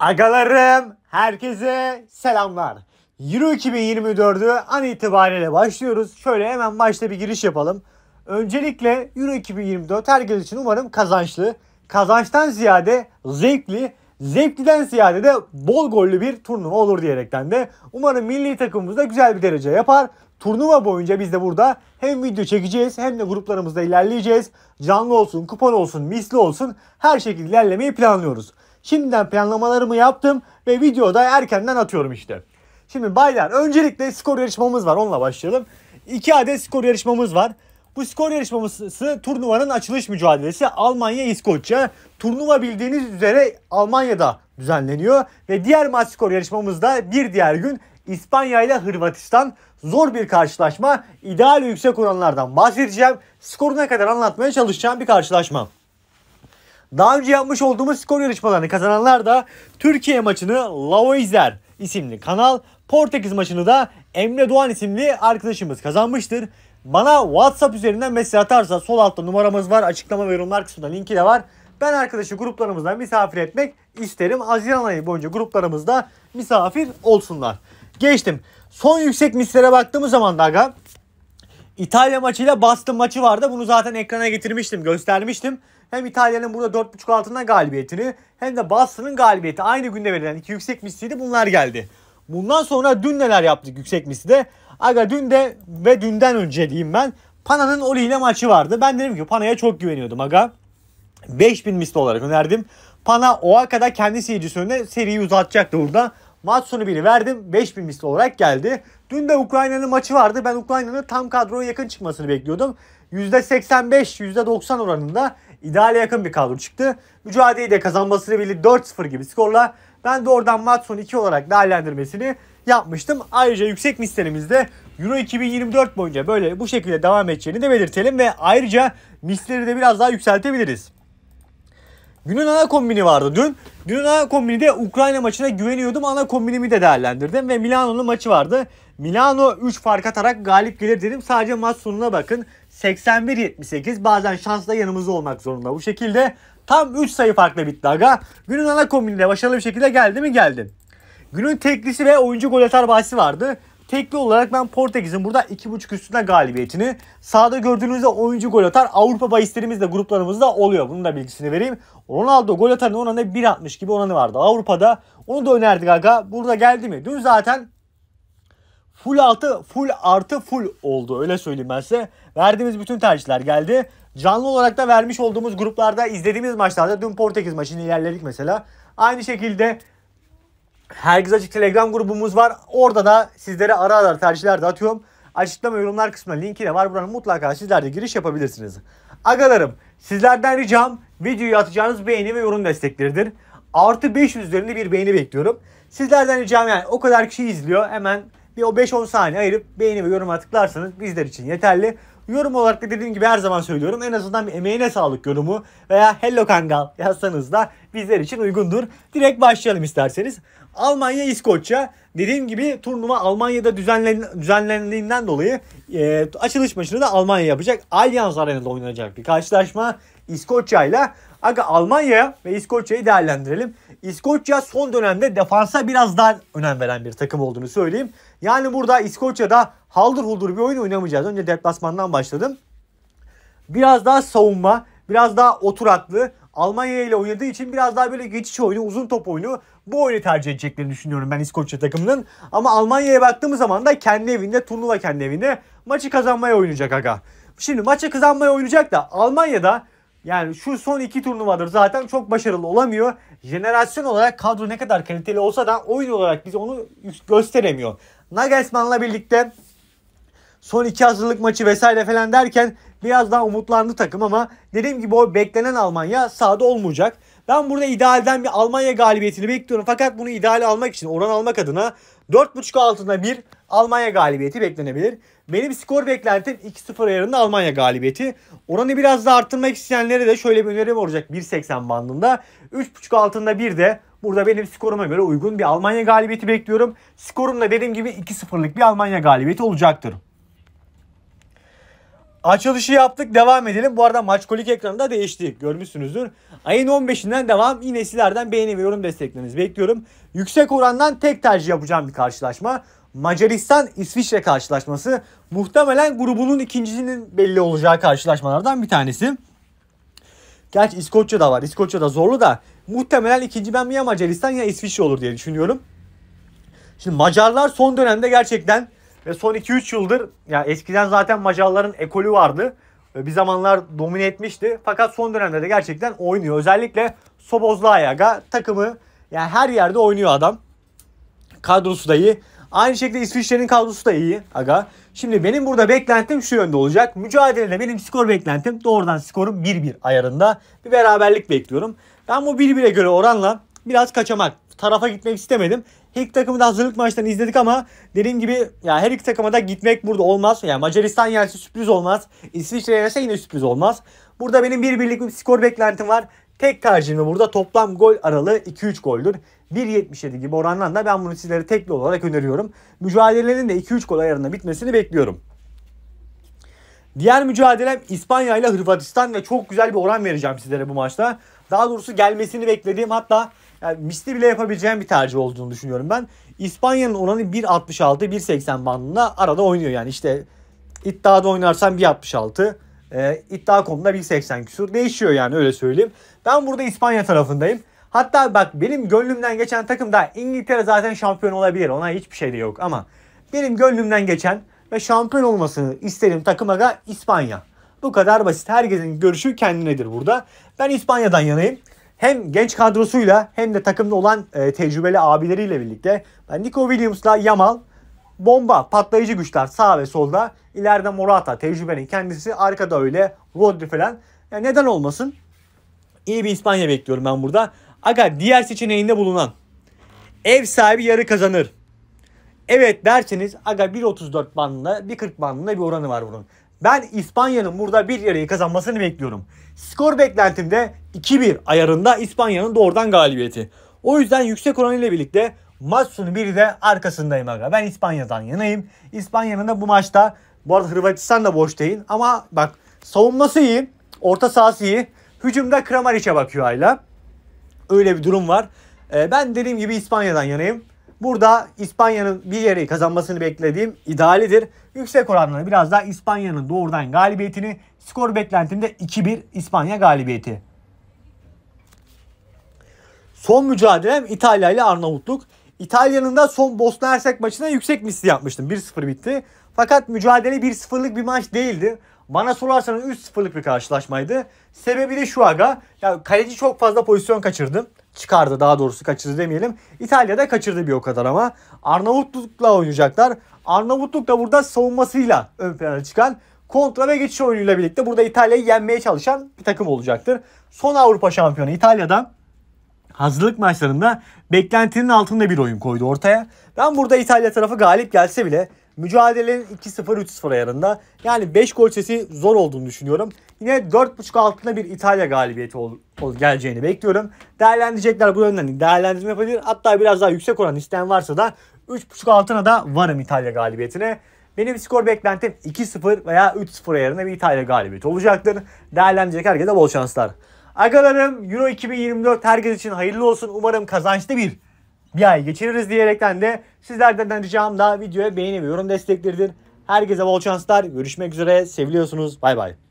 Agalarım herkese selamlar. Euro 2024'ü an itibariyle başlıyoruz. Şöyle hemen başta bir giriş yapalım. Öncelikle Euro 2024 herkes için umarım kazançlı. Kazançtan ziyade zevkli, zevkliden ziyade de bol gollü bir turnuva olur diyerekten de umarım milli takımımız da güzel bir derece yapar. Turnuva boyunca biz de burada hem video çekeceğiz hem de gruplarımızda ilerleyeceğiz. Canlı olsun, kupon olsun, misli olsun her şekilde ilerlemeyi planlıyoruz. Şimdiden planlamalarımı yaptım ve videoda erkenden atıyorum işte. Şimdi baylar öncelikle skor yarışmamız var onunla başlayalım. 2 adet skor yarışmamız var. Bu skor yarışmamızı turnuvanın açılış mücadelesi Almanya-İskoçya. Turnuva bildiğiniz üzere Almanya'da düzenleniyor. Ve diğer maç skor yarışmamızda bir diğer gün İspanya ile Hırvatistan zor bir karşılaşma. İdeal yüksek oranlardan bahsedeceğim. Skoruna kadar anlatmaya çalışacağım bir karşılaşma. Daha önce yapmış olduğumuz skor yarışmalarını kazananlar da Türkiye maçını Lavoizer isimli kanal, Portekiz maçını da Emre Doğan isimli arkadaşımız kazanmıştır. Bana WhatsApp üzerinden mesaj atarsa sol altta numaramız var. Açıklama ve yorumlar kısmında linki de var. Ben arkadaşı gruplarımızdan misafir etmek isterim. Haziran ayı boyunca gruplarımızda misafir olsunlar. Geçtim. Son yüksek mislere baktığımız zaman da aga İtalya maçıyla Boston maçı vardı. Bunu zaten ekrana getirmiştim, göstermiştim. Hem İtalya'nın burada 4.5 altından galibiyetini hem de Boston'ın galibiyeti aynı günde verilen iki yüksek misliydi. Bunlar geldi. Bundan sonra dün neler yaptık yüksek mislide? Aga dün de ve dünden önce diyeyim ben. Pana'nın Oli ile maçı vardı. Ben dedim ki Pana'ya çok güveniyordum aga. 5000 misli olarak önerdim. Pana Oaka'da kendi seyircisi önüne seriyi uzatacaktı orada. Maç sonu biri verdim. 5000 misli olarak geldi. Dün de Ukrayna'nın maçı vardı. Ben Ukrayna'nın tam kadroya yakın çıkmasını bekliyordum. %85, %90 oranında ideale yakın bir kadro çıktı. Mücadeleyi de kazanmasını bildi 4-0 gibi skorla. Ben de oradan maç sonu 2 olarak değerlendirmesini yapmıştım. Ayrıca yüksek mislerimizde Euro 2024 boyunca böyle bu şekilde devam edeceğini de belirtelim ve ayrıca misleri de biraz daha yükseltebiliriz. Günün ana kombini vardı dün. Dün ana kombinide Ukrayna maçına güveniyordum. Ana kombinimi de değerlendirdim ve Milano'nun maçı vardı. Milano 3 fark atarak galip gelir dedim. Sadece maç sonuna bakın. 81-78 bazen şansla yanımızda olmak zorunda. Bu şekilde tam 3 sayı farkla bitti aga. Günün ana kombinide başarılı bir şekilde geldi mi geldi. Günün teklisi ve oyuncu gol atar bahsi vardı. Tekli olarak ben Portekiz'in burada 2.5 üstünde galibiyetini sahada gördüğünüzde oyuncu gol atar. Avrupa de gruplarımızda oluyor. Bunun da bilgisini vereyim. Ronaldo gol atanın oranı 1.60 gibi oranı vardı. Avrupa'da onu da önerdi Gaga. Burada geldi mi? Dün zaten full altı full artı full oldu öyle söyleyeyim ben size. Verdiğimiz bütün tercihler geldi. Canlı olarak da vermiş olduğumuz gruplarda izlediğimiz maçlarda dün Portekiz maçını ilerledik mesela. Aynı şekilde Herkes Açık Telegram grubumuz var. Orada da sizlere ara ara tercihler de atıyorum. Açıklama yorumlar kısmına linki de var. Buranın mutlaka sizler de giriş yapabilirsiniz. Agalarım sizlerden ricam videoyu atacağınız beğeni ve yorum destekleridir. Artı 500 üzerinde bir beğeni bekliyorum. Sizlerden ricam yani o kadar kişi izliyor. Hemen bir o 5-10 saniye ayırıp beğeni ve yoruma tıklarsanız bizler için yeterli. Yorum olarak da dediğim gibi her zaman söylüyorum. En azından bir emeğine sağlık yorumu veya hello kangal yazsanız da bizler için uygundur. Direkt başlayalım isterseniz. Almanya İskoçya dediğim gibi turnuva Almanya'da düzenlen, düzenlendiğinden dolayı e, açılış maçını da Almanya yapacak. Allianz Arena'da oynanacak bir karşılaşma İskoçya ile. Aga Almanya ve İskoçya'yı değerlendirelim. İskoçya son dönemde defansa biraz daha önem veren bir takım olduğunu söyleyeyim. Yani burada İskoçya'da haldır huldur bir oyun oynamayacağız. Önce deplasmandan başladım. Biraz daha savunma, biraz daha oturaklı. Almanya ile oynadığı için biraz daha böyle geçiş oyunu, uzun top oyunu bu oyunu tercih edeceklerini düşünüyorum ben İskoçya takımının. Ama Almanya'ya baktığımız zaman da kendi evinde, turnuva kendi evinde maçı kazanmaya oynayacak aga. Şimdi maçı kazanmaya oynayacak da Almanya'da yani şu son iki turnuvadır zaten çok başarılı olamıyor. Jenerasyon olarak kadro ne kadar kaliteli olsa da oyun olarak biz onu gösteremiyor. Nagelsmann'la birlikte son iki hazırlık maçı vesaire falan derken biraz daha umutlandı takım ama dediğim gibi o beklenen Almanya sahada olmayacak. Ben burada idealden bir Almanya galibiyetini bekliyorum fakat bunu ideal almak için oran almak adına 4.5 altında bir Almanya galibiyeti beklenebilir. Benim skor beklentim 2-0 ayarında Almanya galibiyeti. Oranı biraz da arttırmak isteyenlere de şöyle bir önerim olacak 1.80 bandında. 3.5 altında bir de Burada benim skoruma göre uygun bir Almanya galibiyeti bekliyorum. Skorum da dediğim gibi 2-0'lık bir Almanya galibiyeti olacaktır. Açılışı yaptık devam edelim. Bu arada maç kolik ekranı da değişti. Görmüşsünüzdür. Ayın 15'inden devam. Yine sizlerden beğeni ve yorum desteklerinizi bekliyorum. Yüksek orandan tek tercih yapacağım bir karşılaşma. Macaristan-İsviçre karşılaşması. Muhtemelen grubunun ikincisinin belli olacağı karşılaşmalardan bir tanesi. Gerçi İskoçya da var. İskoçya da zorlu da muhtemelen ikinci ben ya Macaristan ya İsviçre olur diye düşünüyorum. Şimdi Macarlar son dönemde gerçekten ve son 2-3 yıldır ya eskiden zaten Macarların ekolü vardı. Bir zamanlar domine etmişti. Fakat son dönemde de gerçekten oynuyor. Özellikle Sobozlayaga takımı yani her yerde oynuyor adam. Kadrosu da iyi. Aynı şekilde İsviçre'nin kadrosu da iyi aga. Şimdi benim burada beklentim şu yönde olacak. Mücadelede benim skor beklentim doğrudan skorum 1-1 ayarında. Bir beraberlik bekliyorum. Ben bu 1-1'e göre oranla biraz kaçamak tarafa gitmek istemedim. Her iki takımı da hazırlık maçlarını izledik ama dediğim gibi ya her iki takıma da gitmek burada olmaz. Yani Macaristan yerse sürpriz olmaz. İsviçre yerse yine sürpriz olmaz. Burada benim bir birlik bir skor beklentim var. Tek tercihim burada toplam gol aralığı 2-3 goldür. 1.77 gibi oranlarla ben bunu sizlere tekli olarak öneriyorum. Mücadelenin de 2-3 gol ayarında bitmesini bekliyorum. Diğer mücadelem İspanya ile Hırvatistan ve çok güzel bir oran vereceğim sizlere bu maçta. Daha doğrusu gelmesini beklediğim hatta yani misli bile yapabileceğim bir tercih olduğunu düşünüyorum ben. İspanya'nın oranı 1.66-1.80 bandında arada oynuyor yani işte iddiada oynarsan 1.66 e, iddia konuda 1.80 küsur değişiyor yani öyle söyleyeyim. Ben burada İspanya tarafındayım. Hatta bak benim gönlümden geçen takım da İngiltere zaten şampiyon olabilir. Ona hiçbir şey de yok ama benim gönlümden geçen ve şampiyon olmasını isterim takım aga İspanya. Bu kadar basit. Herkesin görüşü kendinedir burada. Ben İspanya'dan yanayım. Hem genç kadrosuyla hem de takımda olan e, tecrübeli abileriyle birlikte ben Nico Williams'la Yamal bomba, patlayıcı güçler sağ ve solda. İleride Morata, tecrübenin kendisi. Arkada öyle Rodri falan. Yani neden olmasın? İyi bir İspanya bekliyorum ben burada. Aga diğer seçeneğinde bulunan ev sahibi yarı kazanır. Evet derseniz aga 1.34 bandında 1.40 bandında bir oranı var bunun. Ben İspanya'nın burada bir yarıyı kazanmasını bekliyorum. Skor beklentimde 2-1 ayarında İspanya'nın doğrudan galibiyeti. O yüzden yüksek oranıyla birlikte maç sonu biri de arkasındayım aga. Ben İspanya'dan yanayım. İspanya'nın da bu maçta bu arada Hırvatistan da boş değil ama bak savunması iyi. Orta sahası iyi. Hücumda Kramaric'e bakıyor Ayla. Öyle bir durum var. E, ben dediğim gibi İspanya'dan yanayım. Burada İspanya'nın bir yeri kazanmasını beklediğim idealidir. Yüksek oranla biraz daha İspanya'nın doğrudan galibiyetini skor beklentimde 2-1 İspanya galibiyeti. Son mücadelem İtalya ile Arnavutluk. İtalya'nın da son Bosna Hersek maçına yüksek misli yapmıştım. 1-0 bitti. Fakat mücadele 1-0'lık bir maç değildi. Bana sorarsanız 3-0'lık bir karşılaşmaydı. Sebebi de şu aga. Ya kaleci çok fazla pozisyon kaçırdı. Çıkardı daha doğrusu kaçırdı demeyelim. İtalya'da kaçırdı bir o kadar ama. Arnavutluk'la oynayacaklar. Arnavutluk da burada savunmasıyla ön plana çıkan kontra ve geçiş oyunuyla birlikte burada İtalya'yı yenmeye çalışan bir takım olacaktır. Son Avrupa şampiyonu İtalya'dan hazırlık maçlarında beklentinin altında bir oyun koydu ortaya. Ben burada İtalya tarafı galip gelse bile Mücadelenin 2-0 3-0 ayarında. Yani 5 gol sesi zor olduğunu düşünüyorum. Yine 4.5 altında bir İtalya galibiyeti ol, ol, geleceğini bekliyorum. Değerlendirecekler bu yönden değerlendirme yapabilir. Hatta biraz daha yüksek oran isteyen varsa da 3.5 altına da varım İtalya galibiyetine. Benim skor beklentim 2-0 veya 3-0 ayarında bir İtalya galibiyeti olacaktır. Değerlendirecek herkese bol şanslar. Arkadaşlarım Euro 2024 herkes için hayırlı olsun. Umarım kazançlı bir bir ay geçiririz diyerekten de sizlerden de ricam da videoya beğeni ve yorum desteklerdir. Herkese bol şanslar. Görüşmek üzere. Seviliyorsunuz. Bay bay.